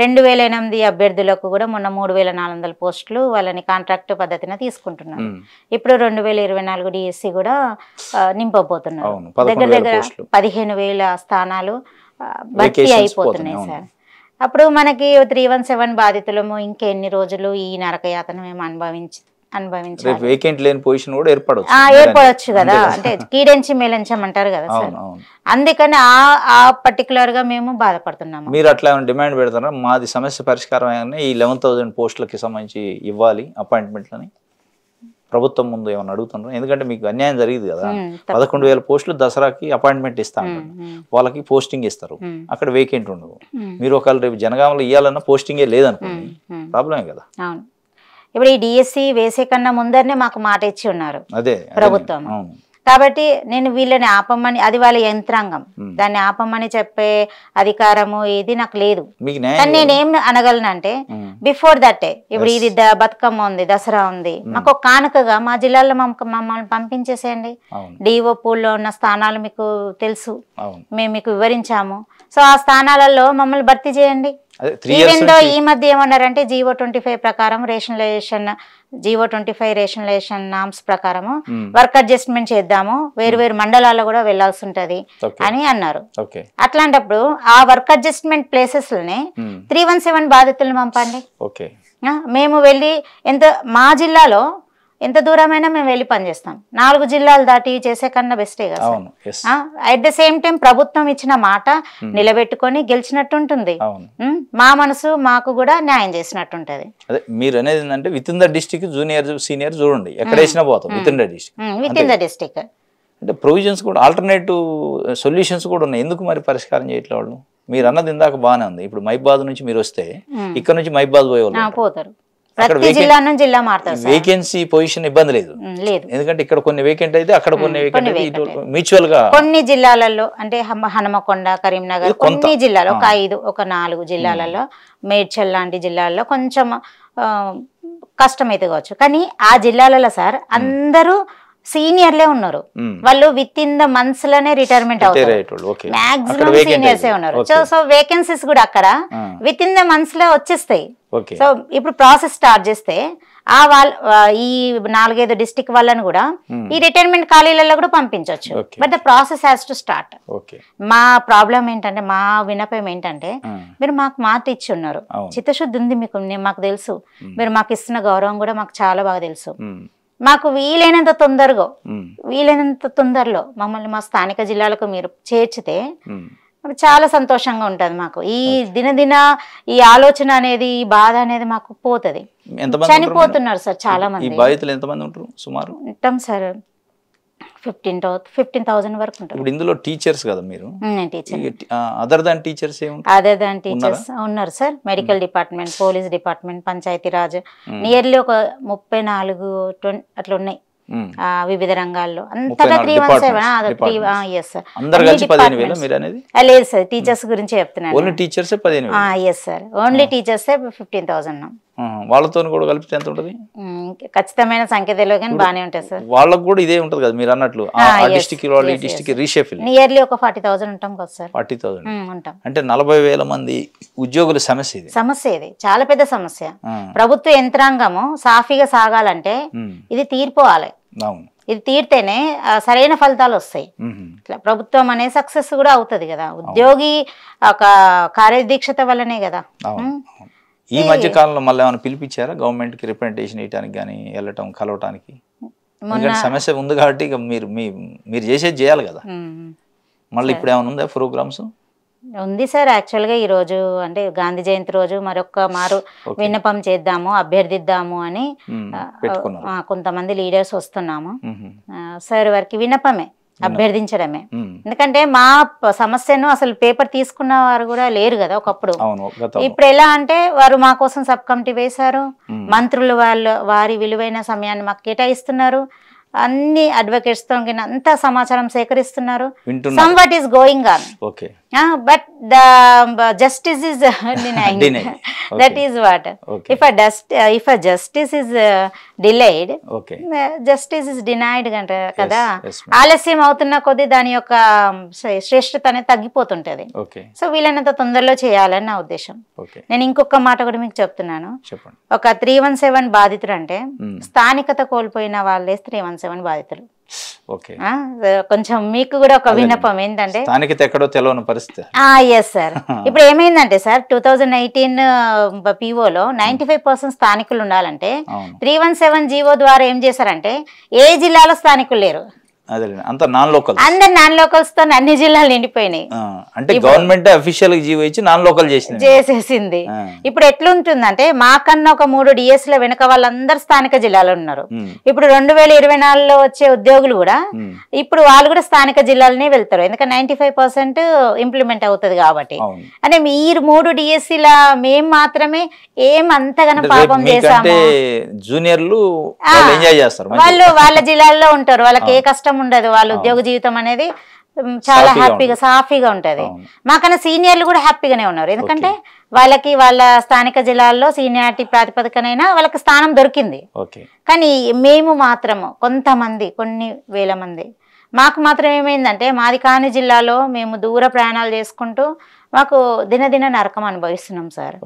రెండు వేల ఎనిమిది అభ్యర్థులకు కూడా మొన్న మూడు వేల నాలుగు వందల పోస్టులు వాళ్ళని కాంట్రాక్ట్ పద్ధతిన తీసుకుంటున్నారు ఇప్పుడు రెండు వేల ఇరవై నాలుగు డిఎస్సి కూడా నింపబోతున్నారు దగ్గర దగ్గర పదిహేను వేల స్థానాలు భర్తీ అయిపోతున్నాయి సార్ అప్పుడు మనకి త్రీ వన్ సెవెన్ బాధితులము ఇంకెన్ని రోజులు ఈ నరకయాతను మేము అనుభవించి రేపు వేకెంట్ లేని పొజిషన్ కూడా ఏర్పడవచ్చు ఏర్పడవచ్చు కదా అంటే కీడెంచి మేలంచమంటారు కదా సార్ అందుకని ఆ ఆ పర్టికులర్ గా మేము బాధపడుతున్నాము మీరు అట్లా ఏమైనా డిమాండ్ పెడతారా మాది సమస్య పరిష్కారం ఈ లెవెన్ థౌసండ్ పోస్టులకి సంబంధించి ఇవ్వాలి అపాయింట్మెంట్లని ప్రభుత్వం ముందు ఏమైనా అడుగుతున్నారు ఎందుకంటే మీకు అన్యాయం జరిగింది కదా పదకొండు వేల పోస్టులు దసరాకి అపాయింట్మెంట్ ఇస్తాను వాళ్ళకి పోస్టింగ్ ఇస్తారు అక్కడ వేకెంట్ ఉండదు మీరు ఒకవేళ రేపు జనగామలో ఇవ్వాలన్నా పోస్టింగే లేదనుకోండి ప్రాబ్లమే కదా ఇప్పుడు ఈ డిఎస్సి వేసే కన్నా ముందరనే మాకు మాట ఇచ్చి ఉన్నారు ప్రభుత్వం కాబట్టి నేను వీళ్ళని ఆపమని అది వాళ్ళ యంత్రాంగం దాన్ని ఆపమని చెప్పే అధికారము ఇది నాకు లేదు కానీ నేనేం అనగలను అంటే బిఫోర్ దట్ ఇప్పుడు ఇది బతుకమ్మ ఉంది దసరా ఉంది మాకు కానుకగా మా జిల్లాలో మమ్మల్ని పంపించేసేయండి డిఓ పూల్లో ఉన్న స్థానాలు మీకు తెలుసు మేము మీకు వివరించాము సో ఆ స్థానాలలో మమ్మల్ని భర్తీ చేయండి ఈ మధ్య ఏమన్నారంటే జీవో ట్వంటీ ఫైవ్ ప్రకారం rationalisation G O twenty five rationalisation norms ప్రకారము hmm. వర్క్ అడ్జస్ట్మెంట్ చేద్దాము వేరు వేరు hmm. మండలాల్లో కూడా వెళ్లాల్సి ఉంటది అని అన్నారు అట్లాంటప్పుడు ఆ వర్క్ అడ్జస్ట్మెంట్ ప్లేసెస్ లోనే త్రీ hmm. వన్ సెవెన్ బాధితులను పంపండి మేము వెళ్ళి ఎంత మా జిల్లాలో ఎంత దూరమైనా మేము వెళ్ళి పనిచేస్తాం నాలుగు జిల్లాలు దాటి చేసే కన్నా బెస్టే కదా అట్ ద సేమ్ టైం ప్రభుత్వం ఇచ్చిన మాట hmm. నిలబెట్టుకొని గెలిచినట్టు ఉంటుంది hmm? మా మనసు మాకు కూడా న్యాయం చేసినట్టుంటది అదే మీరు అనేది ఏంటంటే with in the district junior senior చూడండి ఎక్కడ వేసినా hmm. పోతాం with in the district with in the district అంటే ప్రొవిజన్స్ కూడా ఆల్టర్నేటివ్ సొల్యూషన్స్ uh, కూడా ఉన్నాయి ఎందుకు మరి పరిష్కారం చేయట్లేదు వాళ్ళు మీరు అన్నది ఇందాక బాగానే ఉంది ఇప్పుడు మైబాద్ నుంచి మీరు వస్తే ఇక్కడ నుంచి మైబాద్ పోయే వాళ్ళు పోతారు ప్రతి జిల్లా జిల్లా వేకెన్సీ పొజిషన్ ఇబ్బంది లేదు లేదు ఎందుకంటే ఇక్కడ కొన్ని వేకెంట్ అయితే అక్కడ కొన్ని మ్యూచువల్ గా కొన్ని జిల్లాలలో అంటే హనుమకొండ కరీంనగర్ కొన్ని జిల్లాలో ఒక ఐదు ఒక నాలుగు జిల్లాలలో మేడ్చల్ లాంటి జిల్లాలలో కొంచెం కష్టమైతే కావచ్చు కానీ ఆ జిల్లాలలో సార్ అందరూ సీనియర్లే ఉన్నారు వాళ్ళు విత్ ఇన్ ద మంత్స్ లోనే రిటైర్మెంట్ అవుతారు మాక్సిమం సీనియర్సే ఉన్నారు సో సో వేకెన్సీస్ కూడా అక్కడ విత్ ఇన్ ద మంత్స్ లో వచ్చేస్తాయి సో ఇప్పుడు ప్రాసెస్ స్టార్ట్ చేస్తే ఆ వాళ్ళ ఈ నాలుగైదు డిస్టిక్ వాళ్ళని కూడా ఈ రిటైర్మెంట్ ఖాళీలలో కూడా పంపించవచ్చు but the process has to start మా ప్రాబ్లం ఏంటంటే మా వినపం ఏంటంటే మీరు మాకు మాట ఇచ్చి ఉన్నారు చిత్తశుద్ధి ఉంది మీకు మాకు తెలుసు మీరు మాకు ఇస్తున్న గౌరవం కూడా మాకు చాలా బాగా తెలుసు మాకు వీలైనంత తొందరగా వీలైనంత తొందరలో మమ్మల్ని మా స్థానిక జిల్లాలకు మీరు చేర్చితే చాలా సంతోషంగా ఉంటుంది మాకు ఈ దినదిన ఈ ఆలోచన అనేది ఈ బాధ అనేది మాకు పోతుంది చనిపోతున్నారు సార్ చాలా మంది బాధితులు ఎంతమంది ఉంటారు సుమారు ఉంటాం సార్ ఫిఫ్టీన్ ఫిఫ్టీన్ థౌసండ్ వరకు ఉంటుంది ఇందులో టీచర్స్ కదా మీరు other than teachers other than teachers ఉన్నారు sir medical department police department panchayati raj nearly ఒక ముప్పై నాలుగు అట్లా ఉన్నాయి వివిధ రంగాల్లో అంతటా త్రీ వన్ సెవెన్ లేదు సార్ టీచర్స్ గురించి చెప్తున్నాను sir only teachers fifteen thousand వాళ్ళతో కూడా కలిపితే ఎంత ఉంటుంది ఖచ్చితమైన సంఖ్యలో కానీ బాగానే ఉంటాయి సార్ వాళ్ళకి కూడా ఇదే ఉంటుంది కదా మీరు అన్నట్లు డిస్టిక్ నియర్లీ ఒక ఫార్టీ థౌసండ్ ఉంటాం కదా సార్ ఫార్టీ థౌసండ్ ఉంటాం అంటే నలభై వేల మంది ఉద్యోగుల సమస్య ఇది సమస్య ఇది చాలా పెద్ద సమస్య ప్రభుత్వ యంత్రాంగము సాఫీగా సాగాలంటే ఇది తీరిపోవాలి ఇది తీరితేనే సరైన ఫలితాలు వస్తాయి ఇట్లా ప్రభుత్వం అనే సక్సెస్ కూడా అవుతుంది కదా ఉద్యోగి ఒక కార్యదీక్షత వల్లనే కదా ఈ మధ్య కాలంలో మళ్ళీ ఏమైనా పిలిపించారా గవర్నమెంట్కి రిప్రజెంటేషన్ ఇవ్వడానికి కానీ వెళ్ళటం కలవటానికి సమస్య ఉంది కాబట్టి మీరు మీరు చేసేది చేయాలి కదా మళ్ళీ ఇప్పుడు ఏమైనా ఉందా ప్రోగ్రామ్స్ ఉంది సార్ యాక్చువల్గా ఈరోజు అంటే గాంధీ జయంతి రోజు మరొక మారు విన్నపం చేద్దాము అభ్యర్థిద్దాము అని కొంతమంది లీడర్స్ వస్తున్నాము సార్ వారికి విన్నపమే అభ్యర్థించడమే ఎందుకంటే మా సమస్యను అసలు పేపర్ తీసుకున్న వారు కూడా లేరు కదా ఒకప్పుడు ఇప్పుడు ఎలా అంటే వారు మా కోసం సబ్ కమిటీ వేశారు మంత్రులు వాళ్ళు వారి విలువైన సమయాన్ని మాకు కేటాయిస్తున్నారు అన్ని అడ్వకేట్స్ తో అంత సమాచారం సేకరిస్తున్నారు some what is going on but the justice is denied that is what if a dust if a justice is delayed justice is denied కదా ఆలస్యం అవుతున్న కొద్దీ దాని యొక్క um, శ్రేష్ఠత అనేది తగ్గిపోతుంటది సో వీలైనంత తొందరలో చేయాలని నా ఉద్దేశం నేను ఇంకొక మాట కూడా మీకు చెప్తున్నాను ఒక త్రీ వన్ సెవెన్ బాధితులు అంటే hmm. స్థానికత కోల్పోయిన వాళ్ళే త్రీ వన్ సెవెన్ బాధితులు కొంచెం మీకు కూడా ఒక విన్నపం ఏంటంటే ఎక్కడో తెలియని పరిస్థితి ఎస్ సార్ *laughs* ఇప్పుడు ఏమైందంటే సార్ టూ థౌజండ్ ఎయిటీన్ పీఓలో నైన్టీ ఫైవ్ పర్సెంట్ స్థానికులు ఉండాలంటే త్రీ వన్ సెవెన్ జీవో ద్వారా ఏం చేశారంటే ఏ జిల్లాలో స్థానికులు లేరు నాన్ లోకల్స్ తో అన్ని జిల్లాలు నిండిపోయినాయి అంటే గవర్నమెంట్ అఫీషియల్ చేసేసింది ఇప్పుడు ఎట్లుంటుందంటే మాకన్నా ఒక మూడు డిఎస్ లో వెనుక వాళ్ళందరూ స్థానిక జిల్లాలో ఉన్నారు ఇప్పుడు రెండు వేల ఇరవై నాలుగులో వచ్చే ఉద్యోగులు కూడా ఇప్పుడు వాళ్ళు కూడా స్థానిక జిల్లాలనే వెళ్తారు ఎందుకంటే నైన్టీ ఫైవ్ పర్సెంట్ ఇంప్లిమెంట్ అవుతుంది కాబట్టి అంటే మీరు మూడు డిఎస్సీల మేము మాత్రమే ఏం అంతగానో పాపం చేసాము జూనియర్లు వాళ్ళు వాళ్ళ జిల్లాల్లో ఉంటారు వాళ్ళకి ఏ కష్టం ఇష్టం ఉండదు వాళ్ళ ఉద్యోగ జీవితం అనేది చాలా హ్యాపీగా సాఫీగా ఉంటుంది మాకన్నా సీనియర్లు కూడా హ్యాపీగానే ఉన్నారు ఎందుకంటే వాళ్ళకి వాళ్ళ స్థానిక జిల్లాల్లో సీనియారిటీ ప్రాతిపదికనైనా వాళ్ళకి స్థానం దొరికింది కానీ మేము మాత్రము కొంతమంది కొన్ని వేల మంది మాకు మాత్రం ఏమైందంటే మాది కాని జిల్లాలో మేము దూర ప్రయాణాలు చేసుకుంటూ మాకు దినదిన నరకం అనుభవిస్తున్నాం సార్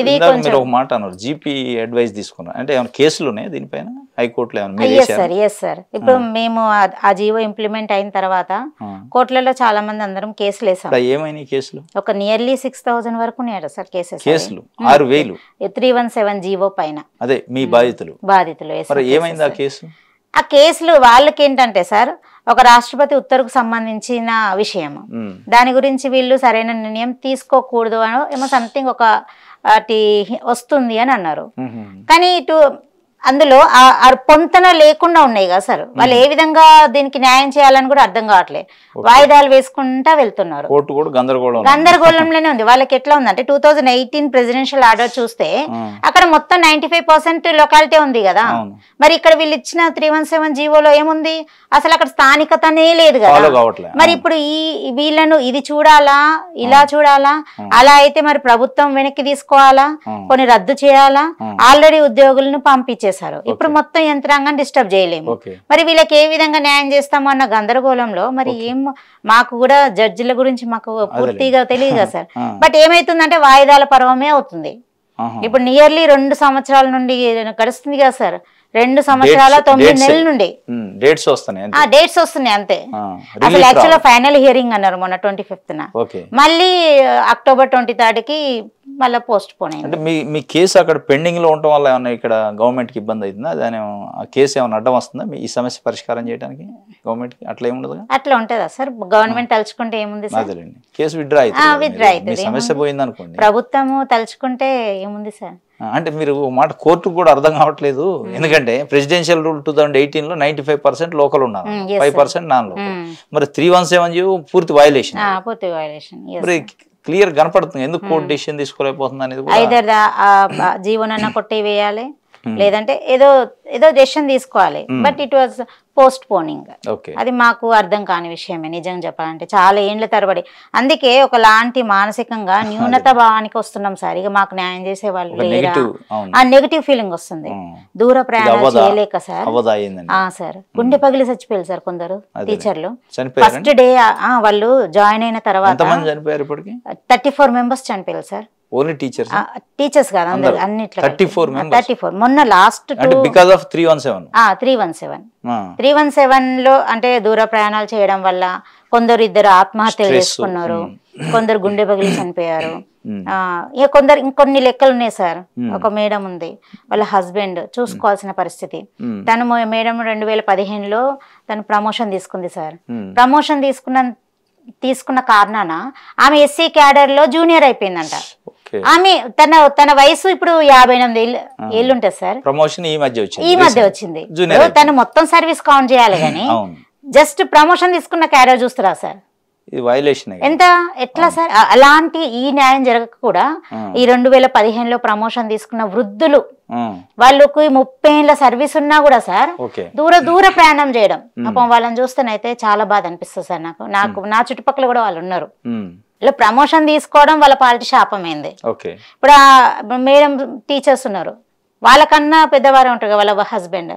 ఇది మీరు ఒక మాట అన్నారు జీపీ అడ్వైస్ తీసుకున్నారు అంటే కేసులు ఉన్నాయి దీనిపైన హైకోర్టులో ఎస్ సార్ ఇప్పుడు hmm. మేము ఆ జీవో ఇంప్లిమెంట్ అయిన తర్వాత hmm. కోర్టులలో చాలా మంది అందరం కేసులు వేసాం ఏమైనాయి కేసులు ఒక నియర్లీ సిక్స్ థౌసండ్ వరకు ఉన్నాయట సార్ కేసులు hmm. ఆరు వేలు త్రీ వన్ సెవెన్ జీవో పైన అదే మీ బాధితులు బాధితులు ఏమైంది ఆ కేసు ఆ కేసులు వాళ్ళకి ఏంటంటే సార్ ఒక రాష్ట్రపతి ఉత్తర్వుకు సంబంధించిన విషయం దాని గురించి వీళ్ళు సరైన నిర్ణయం తీసుకోకూడదు అని ఏమో సంథింగ్ ఒక అటు వస్తుంది అని అన్నారు కానీ ఇటు అందులో పొంతన లేకుండా ఉన్నాయి కదా సార్ వాళ్ళు ఏ విధంగా దీనికి న్యాయం చేయాలని కూడా అర్థం కావట్లేదు వాయిదాలు వేసుకుంటా వెళ్తున్నారు గందరగోళంలోనే ఉంది వాళ్ళకి ఎట్లా ఉందంటే two thousand eighteen presidential order చూస్తే అక్కడ మొత్తం నైన్టీ ఫైవ్ పర్సెంట్ లొకాలిటీ ఉంది కదా మరి ఇక్కడ వీళ్ళు ఇచ్చిన త్రీ వన్ సెవెన్ జీవోలో ఏముంది అసలు అక్కడ స్థానికతనే లేదు కదా మరి ఇప్పుడు ఈ వీళ్ళను ఇది చూడాలా ఇలా చూడాలా అలా అయితే మరి ప్రభుత్వం వెనక్కి తీసుకోవాలా కొన్ని రద్దు చేయాలా ఆల్రెడీ ఉద్యోగులను పంపించేస్తారు చేశారు ఇప్పుడు మొత్తం యంత్రాంగం డిస్టర్బ్ చేయలేము మరి వీళ్ళకి ఏ విధంగా న్యాయం చేస్తాము అన్న గందరగోళంలో మరి ఏం మాకు కూడా జడ్జిల గురించి మాకు పూర్తిగా తెలియదు కదా సార్ *laughs* బట్ ఏమైతుందంటే వాయిదాల పర్వమే అవుతుంది ఇప్పుడు నియర్లీ రెండు సంవత్సరాల నుండి గడుస్తుంది కదా సార్ రెండు సంవత్సరాల తొమ్మిది నెలల నుండి డేట్స్ వస్తున్నాయి డేట్స్ వస్తున్నాయి అంతే అసలు యాక్చువల్ ఫైనల్ హియరింగ్ అన్నారు మొన్న ట్వంటీ ఫిఫ్త్ మళ్ళీ అక్టోబర్ ట్వంటీ థర్డ్ కి మళ్ళీ పోస్ట్ పోన్ అంటే మీ కేసు అక్కడ పెండింగ్ లో ఉండటం వల్ల ఏమైనా ఇక్కడ గవర్నమెంట్ కి ఇబ్బంది అవుతుందా దాని కేసు ఏమైనా అడ్డం వస్తుందా ఈ సమస్య పరిష్కారం చేయడానికి గవర్నమెంట్ కి అట్లా ఏముండదు అట్లా ఉంటుందా సార్ గవర్నమెంట్ తలుచుకుంటే ఏముంది సార్ కేసు విత్డ్రా అయితే విత్డ్రా అయితే సమస్య పోయింది అనుకోండి ప్రభుత్వము తలుచుకుంటే ఏముంది సార్ అంటే మీరు మాట కోర్టుకు కూడా అర్థం కావట్లేదు ఎందుకంటే presidential rule two thousand eighteen లో నైన్టీ ఫైవ్ పర్సెంట్ లోకల్ ఉన్నారు ఫైవ్ పర్సెంట్ నాన్ లోకల్ మరి త్రీ వన్ సెవెన్ జీవ్ పూర్తి వయలేషన్ మరి క్లియర్ కనపడుతుంది ఎందుకు కోర్టు డిసిషన్ తీసుకోలేకపోతుంది అనేది ఐదర్ Hmm. లేదంటే ఏదో ఏదో డెసిషన్ తీసుకోవాలి but it was postponing అది మాకు అర్థం కాని విషయమే నిజం చెప్పాలంటే చాలా ఏండ్ల తరబడి అందుకే ఒకలాంటి మానసికంగా న్యూనత భావానికి వస్తున్నాం సార్ ఇక మాకు న్యాయం చేసే వాళ్ళు లేదా ఆ నెగిటివ్ ఫీలింగ్ వస్తుంది hmm. దూర ప్రయాణం చేయలేక సార్ ఆ సార్ గుండె hmm. పగిలి చచ్చిపోయారు సార్ కొందరు టీచర్లు ఫస్ట్ డే వాళ్ళు జాయిన్ అయిన తర్వాత థర్టీ ఫోర్ మెంబర్స్ చనిపోయారు సార్ ఓన్లీ టీచర్స్ టీచర్స్ కాదు అందరు అన్నిట్లో థర్టీ ఫోర్ థర్టీ ఫోర్ మొన్న last because of three one seven three one seven three one seven లో అంటే దూర ప్రయాణాలు చేయడం వల్ల కొందరు ఇద్దరు ఆత్మహత్యలు చేసుకున్నారు hmm. కొందరు గుండె బగిలి చనిపోయారు hmm. ఇక కొందరు ఇంకొన్ని లెక్కలు ఉన్నాయి సార్ hmm. ఒక మేడం ఉంది వాళ్ళ హస్బెండ్ చూసుకోవాల్సిన పరిస్థితి తను మేడం రెండు వేల పదిహేనులో తను ప్రమోషన్ తీసుకుంది సార్ ప్రమోషన్ తీసుకున్న తీసుకున్న కారణాన ఆమె ఎస్సీ క్యాడర్ లో జూనియర్ అయిపోయిందంట ఆమె తన తన వయసు ఇప్పుడు యాభై ఎనిమిది ఏళ్ళు ఏళ్ళుంటది సార్ ప్రమోషన్ ఈ మధ్య వచ్చింది ఈ మధ్య వచ్చింది తను మొత్తం సర్వీస్ కౌంట్ చేయాలి కానీ జస్ట్ *laughs* ప్రమోషన్ తీసుకున్న క్యారియర్ చూస్తురా సార్ ఎంత ఎట్లా సార్ అలాంటి ఈ న్యాయం జరగక కూడా ఈ రెండు వేల పదిహేనులో ప్రమోషన్ తీసుకున్న వృద్ధులు వాళ్ళకు ముప్పై ఏళ్ళ సర్వీస్ ఉన్నా కూడా సార్ దూర దూర ప్రయాణం చేయడం పాపం వాళ్ళని చూస్తేనైతే చాలా బాధ అనిపిస్తుంది సార్ నాకు నాకు నా చుట్టుపక్కల కూడా వాళ్ళు ఉన్నారు ఇలా ప్రమోషన్ తీసుకోవడం వాళ్ళ పార్టీ శాపమైంది ఇప్పుడు మేడం టీచర్స్ ఉన్నారు వాళ్ళకన్నా పెద్దవారు ఉంటారు వాళ్ళ హస్బెండ్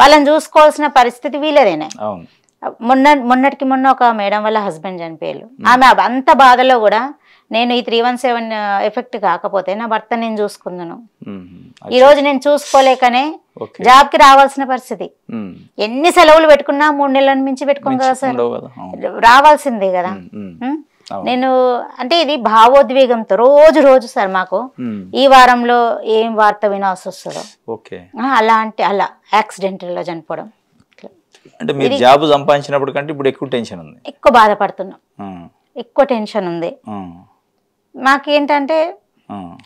వాళ్ళని చూసుకోవాల్సిన పరిస్థితి వీలేదేనే మొన్న మొన్నటికి మొన్న ఒక మేడం వాళ్ళ హస్బెండ్ చనిపోయారు ఆమె అంత బాధలో కూడా నేను ఈ త్రీ వన్ సెవెన్ ఎఫెక్ట్ కాకపోతే నా భర్త నేను చూసుకున్నాను ఈ రోజు నేను చూసుకోలేకనే జాబ్ కి రావాల్సిన పరిస్థితి ఎన్ని సెలవులు పెట్టుకున్నా మూడు నెలల నుంచి పెట్టుకోం కదా సార్ రావాల్సిందే కదా నేను అంటే ఇది భావోద్వేగంతో రోజు రోజు సార్ మాకు ఈ వారంలో ఏం వార్త వినాల్సి వస్తుందో అలా అంటే అలా యాక్సిడెంట్ లో చనిపోవడం అంటే మీరు జాబ్ సంపాదించినప్పుడు కంటే ఇప్పుడు ఎక్కువ టెన్షన్ ఉంది ఎక్కువ బాధపడుతున్నాం ఎక్కువ టెన్షన్ ఉంది మాకేంటంటే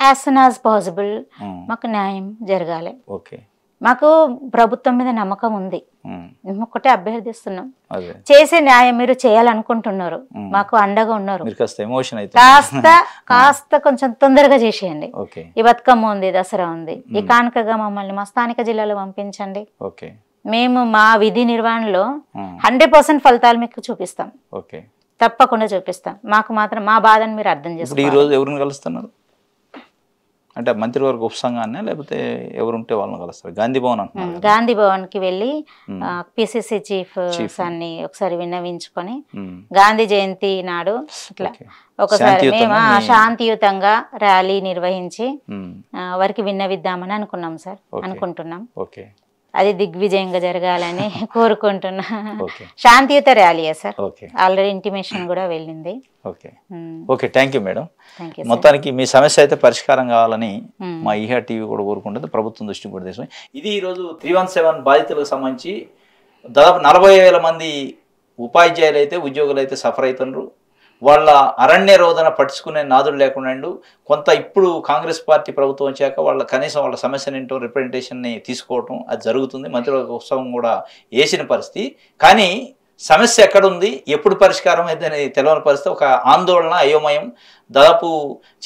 యాజ్ సన్ యాజ్ పాసిబుల్ మాకు న్యాయం జరగాలి ఓకే మాకు ప్రభుత్వం మీద నమ్మకం ఉంది మేము ఒక్కటే అభ్యర్థిస్తున్నాం చేసే న్యాయం మీరు చేయాలనుకుంటున్నారు మాకు అండగా ఉన్నారు కాస్త కాస్త కొంచెం తొందరగా చేసేయండి ఈ బతుకమ్మ ఉంది దసరా ఉంది ఈ కానుకగా మమ్మల్ని మా స్థానిక జిల్లాలో పంపించండి మేము మా విధి నిర్వహణలో హండ్రెడ్ పర్సెంట్ ఫలితాలు మీకు చూపిస్తాం తప్పకుండా చూపిస్తాం మాకు మాత్రం మా బాధను మీరు అర్థం చేసుకోండి ఈ రోజు ఎవరిని కలుస్తున్నారు అంటే మంత్రివర్గ ఉపసంగాన్ని లేకపోతే ఉంటే వాళ్ళని కలుస్తారు గాంధీ భవన్ అంటున్నారు గాంధీ భవన్ కి వెళ్ళి పిసిసి చీఫ్ అన్ని ఒకసారి విన్నవించుకొని గాంధీ జయంతి నాడు ఇట్లా ఒకసారి మేము శాంతియుతంగా ర్యాలీ నిర్వహించి వారికి విన్నవిద్దామని అనుకున్నాం సార్ అనుకుంటున్నాం అది దిగ్విజయంగా జరగాలని *laughs* కోరుకుంటున్నా శాంతియుత ర్యాలీయా సార్ ఆల్రెడీ ఇంటిమేషన్ hmm. కూడా వెళ్ళింది okay hmm. Okay thank you madam మొత్తానికి మీ సమస్య అయితే పరిష్కారం కావాలని hmm. మా ఈహా టీవీ కూడా కోరుకుంటుంది ప్రభుత్వం దృష్టి కూడా తీసుకుని ఇది ఈరోజు త్రీ వన్ సెవెన్ బాధితులకు సంబంధించి దాదాపు నలభై వేల మంది ఉపాధ్యాయులు అయితే ఉద్యోగులు అయితే సఫర్ అవుతున్నారు వాళ్ళ అరణ్య రోధన పట్టించుకునే నాదులు లేకుండా కొంత ఇప్పుడు కాంగ్రెస్ పార్టీ ప్రభుత్వం వచ్చాక వాళ్ళ కనీసం వాళ్ళ సమస్యను ఏంటో రిప్రజెంటేషన్ని తీసుకోవటం అది జరుగుతుంది మంత్రివర్గ ఉత్సవం కూడా వేసిన పరిస్థితి కానీ సమస్య ఎక్కడుంది ఎప్పుడు పరిష్కారం అయితే అనేది తెలియని పరిస్థితి ఒక ఆందోళన అయోమయం దాదాపు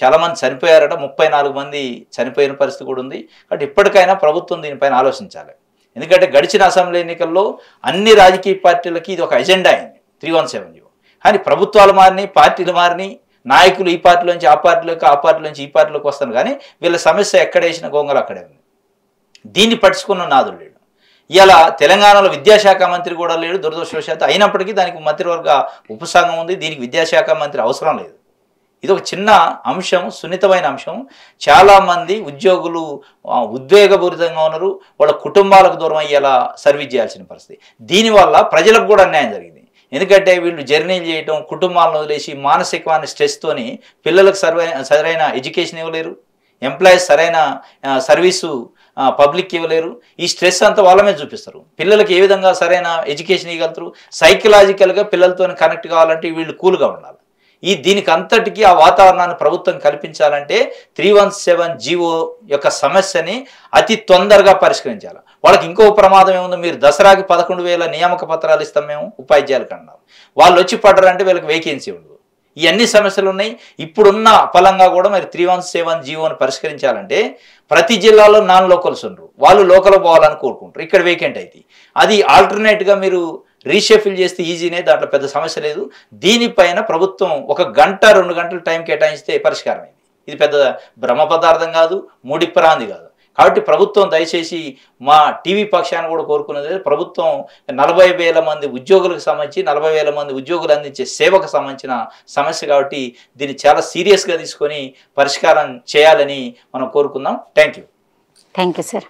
చాలామంది చనిపోయారట ముప్పై నాలుగు మంది చనిపోయిన పరిస్థితి కూడా ఉంది కాబట్టి ఇప్పటికైనా ప్రభుత్వం దీనిపైన ఆలోచించాలి ఎందుకంటే గడిచిన అసెంబ్లీ ఎన్నికల్లో అన్ని రాజకీయ పార్టీలకి ఇది ఒక ఎజెండా అయింది త్రీ వన్ సెవెన్ కానీ ప్రభుత్వాలు మారిని పార్టీలు మారిని నాయకులు ఈ పార్టీలోంచి ఆ పార్టీలోకి ఆ పార్టీలోంచి ఈ పార్టీలోకి వస్తాను కానీ వీళ్ళ సమస్య ఎక్కడేసిన గొంగలు అక్కడే ఉంది దీన్ని పట్టుకున్న నాదులు లేడు ఇలా తెలంగాణలో విద్యాశాఖ మంత్రి కూడా లేడు దురదృష్టవశాత్తు అయినప్పటికీ దానికి మంత్రివర్గ ఉపసంగం ఉంది దీనికి విద్యాశాఖ మంత్రి అవసరం లేదు ఇది ఒక చిన్న అంశం సున్నితమైన అంశం చాలామంది ఉద్యోగులు ఉద్వేగపూరితంగా ఉన్నారు వాళ్ళ కుటుంబాలకు దూరం అయ్యేలా సర్వీస్ చేయాల్సిన పరిస్థితి దీనివల్ల ప్రజలకు కూడా అన్యాయం జరిగింది ఎందుకంటే వీళ్ళు జర్నీలు చేయటం కుటుంబాలను వదిలేసి మానసికమైన స్ట్రెస్తోని పిల్లలకు సర్వై సరైన ఎడ్యుకేషన్ ఇవ్వలేరు ఎంప్లాయీస్ సరైన సర్వీసు పబ్లిక్ ఇవ్వలేరు ఈ స్ట్రెస్ అంతా వాళ్ళ మీద చూపిస్తారు పిల్లలకి ఏ విధంగా సరైన ఎడ్యుకేషన్ ఇవ్వగలుగుతారు సైకలాజికల్గా పిల్లలతో కనెక్ట్ కావాలంటే వీళ్ళు కూల్గా ఉండాలి ఈ దీనికి అంతటికీ ఆ వాతావరణాన్ని ప్రభుత్వం కల్పించాలంటే త్రీ వన్ సెవెన్ జీవో యొక్క సమస్యని అతి తొందరగా పరిష్కరించాలి వాళ్ళకి ఇంకో ప్రమాదం ఏముంది మీరు దసరాకి పదకొండు వేల నియామక పత్రాలు ఇస్తాం మేము ఉపాధ్యాయులు అన్నారు వాళ్ళు వచ్చి పడ్డారంటే వీళ్ళకి వేకెన్సీ ఉండదు ఇవన్నీ సమస్యలు ఉన్నాయి ఇప్పుడున్న ఫలంగా కూడా మరి త్రీ వన్ సెవెన్ జీవోని పరిష్కరించాలంటే ప్రతి జిల్లాలో నాన్ లోకల్స్ ఉండరు వాళ్ళు లోకల్ పోవాలని కోరుకుంటారు ఇక్కడ వేకెంట్ అయితే అది ఆల్టర్నేట్గా మీరు రీషఫిల్ చేస్తే ఈజీనే దాంట్లో పెద్ద సమస్య లేదు దీనిపైన ప్రభుత్వం ఒక గంట రెండు గంటలు టైం కేటాయిస్తే పరిష్కారం ఇది ఇది పెద్ద భ్రమ పదార్థం కాదు మూడిప్పరాంది కాదు కాబట్టి ప్రభుత్వం దయచేసి మా టీవీ పక్షాన్ని కూడా కోరుకున్నది ప్రభుత్వం నలభై వేల మంది ఉద్యోగులకు సంబంధించి నలభై వేల మంది ఉద్యోగులు అందించే సేవకు సంబంధించిన సమస్య కాబట్టి దీన్ని చాలా సీరియస్గా తీసుకొని పరిష్కారం చేయాలని మనం కోరుకుందాం thank you thank you sir